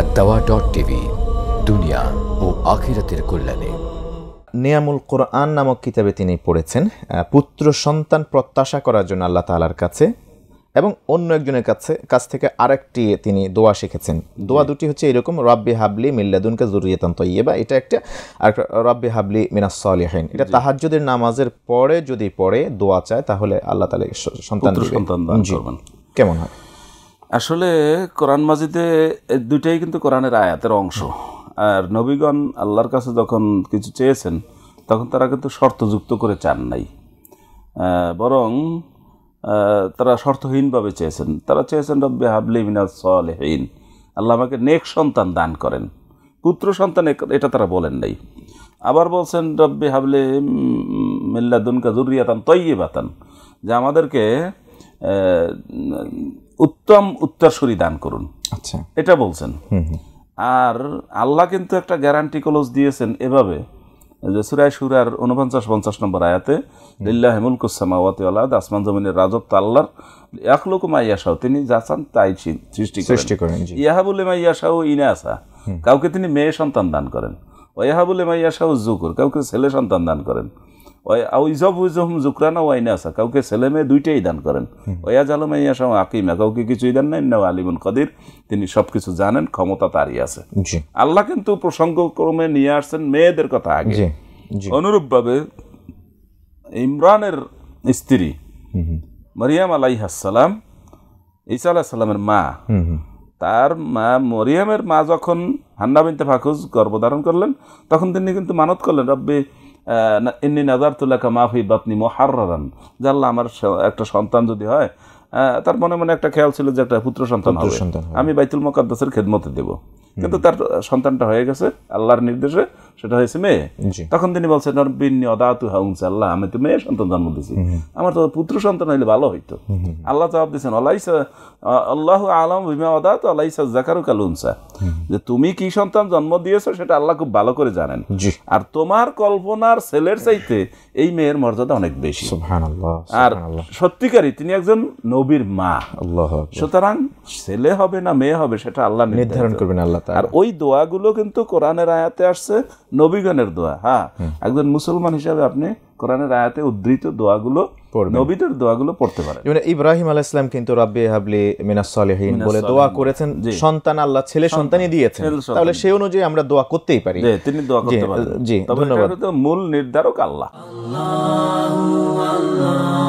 আত্মাওয়া dot TV দুনিয়া ও আখিরাতের কল্যাণে নেয়ামুল কোরআন নামক কিতাবে তিনি পড়েছেন পুত্র সন্তান প্রত্যাশা করার জন্য আল্লাহ তালার কাছে এবং অন্য একজনের কাছে কাছ থেকে আরেকটি তিনি দোয়া শিখেছেন দোয়া দুটি হচ্ছে এরকম রব্বি হাবলি মিল্লাদুনকে জুরিয়াতান তৈবা এটা একটা আর রব্বি হাবলি মিনাস মিনাসলিহাইন এটা তাহাজ্জুদের নামাজের পরে যদি পড়ে দোয়া চায় তাহলে আল্লাহ তালা সন্তান কেমন হয় আসলে কোরআন মাজিদে দুইটাই কিন্তু কোরআনের আয়াতের অংশ আর নবীগণ আল্লাহর কাছে যখন কিছু চেয়েছেন তখন তারা কিন্তু শর্তযুক্ত করে চান নাই বরং তারা শর্তহীনভাবে চেয়েছেন তারা চেয়েছেন রব্বি হাবলি মিনাজ সলেহীন আল্লাহ আমাকে নেক সন্তান দান করেন পুত্র সন্তান এটা তারা বলেন নাই আবার বলছেন রব্বি হাবলি মিল্লাদুনকা জুরিয়াতান তৈয়ে বাতান যে আমাদেরকে উত্তম উত্তরসূরি দান করুন আচ্ছা এটা বলছেন আর আল্লাহ কিন্তু একটা গ্যারান্টি কলজ দিয়েছেন এভাবে যে সুরায় সুরার উনপঞ্চাশ পঞ্চাশ নম্বর আয়াতে হেমুল কুসামাওয়াতে আল্লাহ আসমান জমিনের রাজব আল্লাহর এক লোক মাইয়াশাহ তিনি যা চান তাই সৃষ্টি সৃষ্টি করেন ইয়াহা বলে মাইয়াশাহ ইনাসা কাউকে তিনি মেয়ে সন্তান দান করেন ওয়াহা বলে মাইয়াশাহ জুকুর কাউকে ছেলে সন্তান দান করেন আউজহুম জুকরানা ওয়াইনাসা কাউকে ছেলে মেয়ে দুইটাই দান করেন ওয়াজ আলম আকিমা কাউকে কিছুই দেন না ইন্না আলিমুল কদির তিনি সব কিছু জানেন ক্ষমতা তারই আছে আল্লাহ কিন্তু প্রসঙ্গক্রমে নিয়ে আসছেন মেয়েদের কথা আগে অনুরূপভাবে ইমরানের স্ত্রী মরিয়াম আলাইহাসালাম ঈসা আলাহ সাল্লামের মা তার মা মরিয়ামের মা যখন হান্না বিনতে ফাকুজ গর্ভধারণ করলেন তখন তিনি কিন্তু মানত করলেন রব্বে ইন্নি নাজার তুল্লাকা মাফি বাপনি মোহারান জানলা আমার একটা সন্তান যদি হয় তার মনে মনে একটা খেয়াল ছিল যে একটা পুত্র সন্তান হবে আমি বাইতুল মোকাদ্দাসের খেদমতে দেব কিন্তু তার সন্তানটা হয়ে গেছে আল্লাহর নির্দেশে সেটা হয়েছে মেয়ে তখন তিনি বলছেন নরবিনী আল্লাহ আমি তো মেয়ে সন্তান জন্ম দিয়েছি আমার তো পুত্র সন্তান হইলে ভালো হইতো আল্লাহ জবাব দিয়েছেন অলাইসা আল্লাহ আলম বিমা অদাত আলাইসা জাকারু কালুনসা যে তুমি কি সন্তান জন্ম দিয়েছো সেটা আল্লাহ খুব ভালো করে জানেন আর তোমার কল্পনার ছেলের চাইতে এই মেয়ের মর্যাদা অনেক বেশি আর সত্যিকারী তিনি একজন নবীর মা আল্লাহ সুতরাং ছেলে হবে না মেয়ে হবে সেটা আল্লাহ নির্ধারণ করবেন আল্লাহ আর ওই দোয়াগুলো কিন্তু কোরআনের আয়াতে আসছে নবীগণের দোয়া হ্যাঁ একজন মুসলমান হিসাবে আপনি কোরআনের আয়াতে উদ্ধৃত দোয়াগুলো নবীদের দোয়াগুলো পড়তে পারেন মানে ইব্রাহিম আলাহ ইসলাম কিন্তু রাব্বি হাবলি মিনাস সালেহীন বলে দোয়া করেছেন সন্তান আল্লাহ ছেলে সন্তানই দিয়েছেন তাহলে সেই অনুযায়ী আমরা দোয়া করতেই পারি তিনি দোয়া করতে পারেন জি ধন্যবাদ মূল নির্ধারক আল্লাহ আল্লাহ